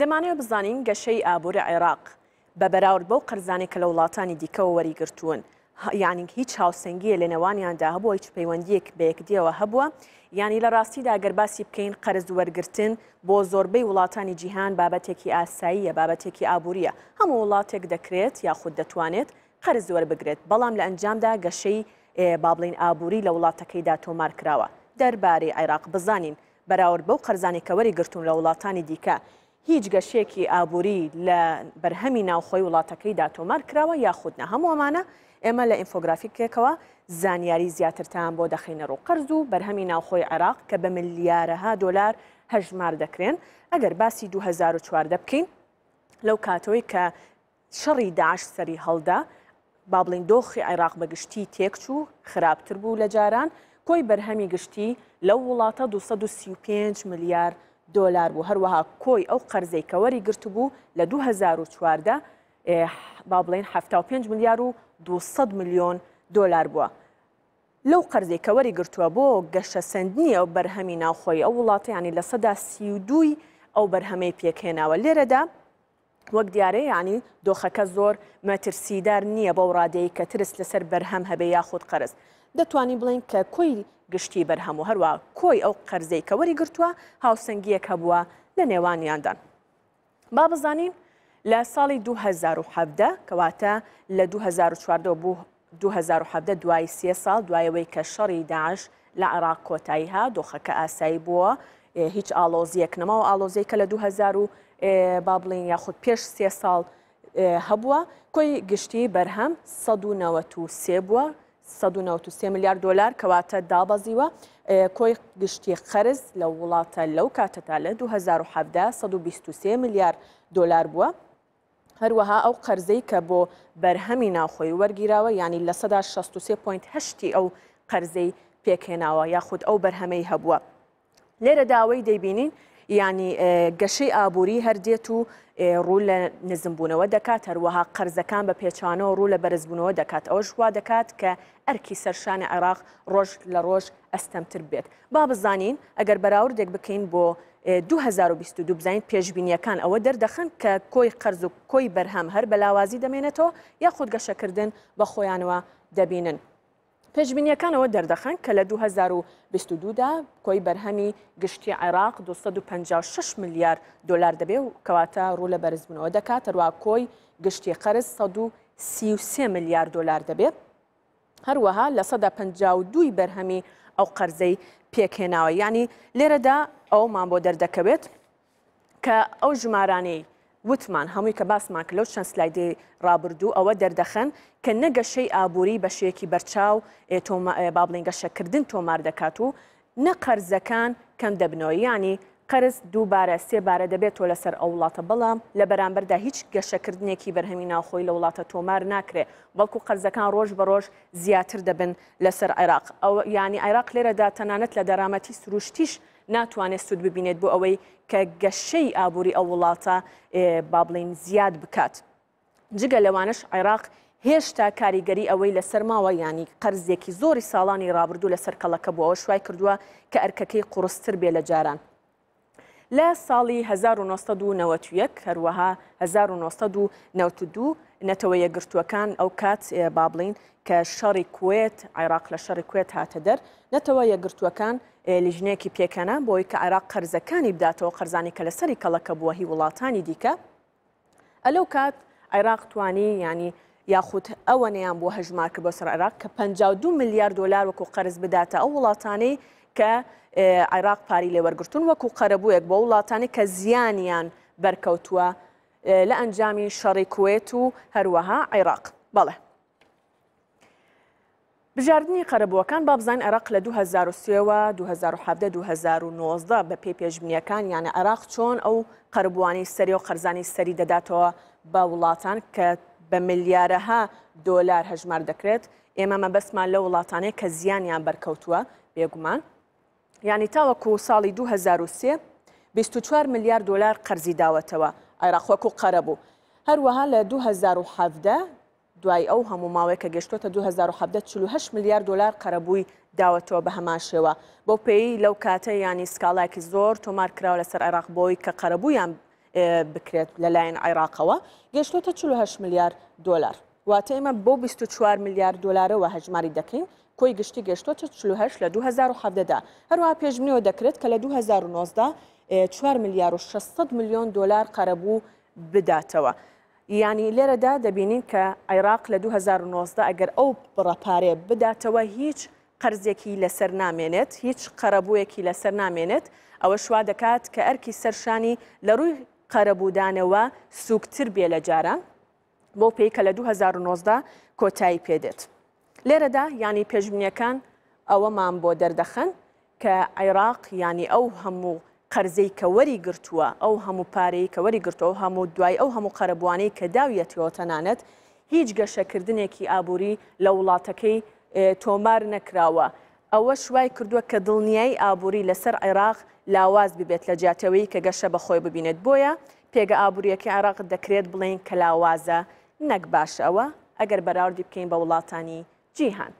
دەمانەوە بزانین گەشەی ئابوورە عێراق بە بەراورد بەو قەرزانێک کە لە وڵاتانی دیکەەوە وەریگرتوون یانی هیچ هاوسنگگیە لە نێوانیاندا هەبوو هیچ پەیوەندیەک بەیەکدیەوە هەبووە ینی لە ڕاستیدا گەرباسی بکەین قەرز وەرگتن بۆ زۆربەی وڵاتانی جیهان بابەتێکی ئاساییە بابەتێکی ئابوووریە هەموو وڵاتێک دەکرێت یاخود دەتوانێت قەرز وەربگرێت بەڵام لە ئەنجامدا گەشەی بابلین ئابووری لە وڵاتەکەیدا تۆمار کراوە دەربارەی عێراق بزانین بەراورد بەو قەرزانێکەوەری گرتون لە وڵاتانی دیکە هیچ گەشتێکی ئابووری لە بەرهەمی ناوخۆی وڵاتەکەیدا تۆمار کراوە یاخودنە هەمووەمانە ئێمە لە ئینفۆگرافیکێکەوە زانیاری زیاترتان بۆ دەخینە ڕوو قرز و بەرهەمی ناوخۆی عراق کە بە ملیارەها دلار هەژمار دەکرێن ئەگەر باسی 2014 بکەین لەو کاتەوەی کە شەڕی داعش سەری هەڵدا با بڵین دۆخی عێراق بە گشتی تێکچوو خراپتر بوو لە جاران کۆی بەرهەمی گشتی لەو وڵاتە 235 میلیارد دۆلار بوو هەروەها کۆی ئەو قەرزەی کەوەری گرت بوو لە 2014 با بڵێن 5 میلیار و 200 میلیۆن دۆلار بووە. لەو قەرزی کەوەری گرتووە بۆ گەشە سندنی ئەو بەرهەمی ناوخۆی ئەو وڵاتیانی لە سەدا سی و دووی ئەو بەرهەمەی پێکهێناوە لێرەدا وەک دیارە ینی دۆخەکە زۆر مەترسیدار نییە بەو ڕادەیە کە ترس لەسەر بەرهەم هەبێ یاخود قەرز دەتوانین بڵین کە کوی گشتی بەرهەمو هەروە کۆی ئەو قەرزەی کەوەری گرتووە هاوسنگیەک هەبووە لە نێوانیاندان. با بزانین لە ساڵی 2017 کەواتە لە 2014 بوو 2017 دوای سێ ساڵ دوایەوەی کە شەڕی داعش لە عراق کۆتایی ها دۆخەکە ئاسایی بووە هیچ ئالۆزیەک نەما و ئالۆزیی کە لە 2000 با بڵین یاخود پێش سێ ساڵ هەبووە کۆی گشتی بەرهەم 1993 بووە 1993 میلیار دلار کەواتە دابەزیوە کۆی گشتی قەرز لە وڵاتە لەو کاتەتا لە 2017 123 میلیار دلار بووە هەروەها ئەو قەرزەی کە بۆ بەرهەمی ناوخۆی وەرگیراوە ینی لە 16.8 ئەو قەرزەی پێکهێناوە یاخود ئەو بەرهەمەی هەبووە. لێرە داوای دەیبینین ینی گەشەی ئابووری هەردێت و ڕوو لە نزمبوونەوە دەکات هەروەها قەرزەکان بە پێچانەوە ڕوو لە بەرزبوونەوە دەکات ئەوە ژوا دەکات کە ئەرکی سەرشانە عێراق ڕۆژ لە ڕۆژ ئەستەمتر بێت با بزانین ئەگەر بەراوردێک بکەین بۆ 2022 بزانین پێشببینیەکان ئەوە دەردەخن کە کۆی قەرز و کۆی بەرهەم هەر بەلاوازی دەمێنێتەوە یا خودگەشەکردن بە خۆیانەوە دەبینن پێشبینیەکانەوە دەردەخەن کە لە 2022دا کۆی بەرهەمی گشتی عێراق 256 میلیارد دلار دەبێ و کەواتە ڕوو لە بەرزبوونەوە دەکات ڕوا کۆی گشتی قەرز 1 میلیارد دلار دەبێت هەروەها لە 152 بەرهەمی ئەو قەرزەی پێکهێناوە ینی لێرەدا ئەومان بۆ دەردەکەوێت کە ئەو ژمارانەی وتمان هەمووی کە باسمان کە لەو چەند سلایدی رابرردوو ئەوە دەردەخەن کە نەگەشەی ئابووری بەشەیەکی بەرچاو بابلنگەشەکردن تۆمار دەکات و نە قەرزەکان کەم دەبنەوە ینی قرز دووبارە سێبارە دەبێت تۆ لەسەر ئەو وڵاتە بەڵام لە بەرامبەردا هیچ گەشەکردنێکی بەرهەمی ناوخۆی لە وڵاتە تۆمار ناکرێت بەڵکو قەرزەکان ڕۆژ بە ڕۆژ زیاتر دەبن لەسەر عێراق ئەو ینی عێراق لێرەدا تەنانەت لە دەرامەتی سروشتیش ناتوانێت سوود ببینێت بۆ ئەوەی کە گەشەی ئابووری ئەو وڵاتە با بڵین زیاد بکات. جگە لەوانش عێراق هێشتا کاریگەری ئەوەی لەسەر ماوە ینی قەرزێکی زۆری ساڵانی رابرردوو لە سەرکەڵەکە بووەوە شوای کردووە کە ئەرکەکەی قڕستتر بێ لە جاران لە ساڵی 1992 هەروەها 1992 نەتەوە یەگرتوەکان ئەو کات بابلین کە شەڕی کوێت عێراق لە شەڕی کوێت هاتە دەر نەتەوە یەگرتوەکان لیژنەیەکی پێکەنە بۆی کە عێراق قەرزەکانی بداتەوە قەرزانی کە لەسەری کەڵەکە بووە هی وڵاتانی دیکە ئەلەو کات عێراق توانی ینی یاخود ئەوە نەیان بۆ هەژمارکە بۆ سەر عراق کە 52 میلیارد دلار وەکو قەرز بداتە ئەو وڵاتانەی کە عێراق پاری لێوەرگتون وەکو قەرەبوویەک بۆ وڵاتانی کە زیانیان بەرکەوتووە لە ئەنجامی شەڕی کوێت و هەروەها عێراق بەڵێ. بژاردننی قەرەبووەکان بابزان عێراق لە 2023 2019 بە پێی پێشبنیەکان یانە عێراق چۆن ئەو قەربوانی سەری و قەرزانی سەری دەداتەوە بە وڵاتان کە بە ملیارەها دۆلار هەژمار دەکرێت ئێمە مەبەسمان لە وڵاتانەیە کە زیانیان بەرکەوتووە بێگومان یعنی تاوەکو ساڵی 2023 24 میلیارد دلار قەرزی داوەتەوە عێراخۆک و قەرە بوو هەروەها لە 2017 دوای ئەو هەموو ماوەیەکە گەشتوتە 2017 میلیارد دلار قەرەبووی داوەتەوە بە هەماشێوە بۆ پێی لەو کاتە ینی سکاڵاکی زۆر تۆمار کراوە لەسەر عێراق بۆی کە قەرەبوویان بکرێت لەلایەن عێراقەوە گەشتوتە 48 میلیارد دلار واتە ئمە بۆ 24 میلیارد دلارەوە هەژماری دەکەین کۆی گشتی گەشتۆ 1940 لە 2010دا هەروها پێشبنیەوە دەکرێت کە لە 2009 4 میلیار و 600 میلیۆن دلار قەرەبوو بداتەوە. ینی لێرەدا دەبینین کە عیراق لە 2009 ئەگەر ئەو بڕەپارێ بداتەوە هیچ قەرزێکی لەسەر نامێنێت هیچ قەرەبوویەکی لەسەر نامێنێت ئەوە شوا دەکات کە ئەرکی سەرشانی لە ڕووی قەرەبوودانەوە سوکتتر بێ لە جاران بۆ پێی کە لە 2009 کۆتایی پێدێت. لێرەدا ینی پێشبینیەکان ئەوەمان بۆ دەردەخەن کە عیراق ینی ئەو هەموو قەرزەی کە وەری گرتووە ئەو هەموو پارەی کە وەری گرتووە هەموو دوای ئەو هەموو قەرەبوانەی کە داویەتەوە تەنانەت هیچ گەشەکردنێکی ئابووری لە وڵاتەکەی تۆمار نەکراوە. ئەوە شوای کردووە کە دڵنیای ئابووری لەسەر عێراق لاواز ببێت لە جاتەوەی کە گەشە بەخۆی ببینێت بۆیە پێگە ئابوووریەکە عراق دەکرێت بڵێن کە لاوازە نەک باشەوە ئەگەر بەراوردی بکەین بە وڵاتانی 巨寒。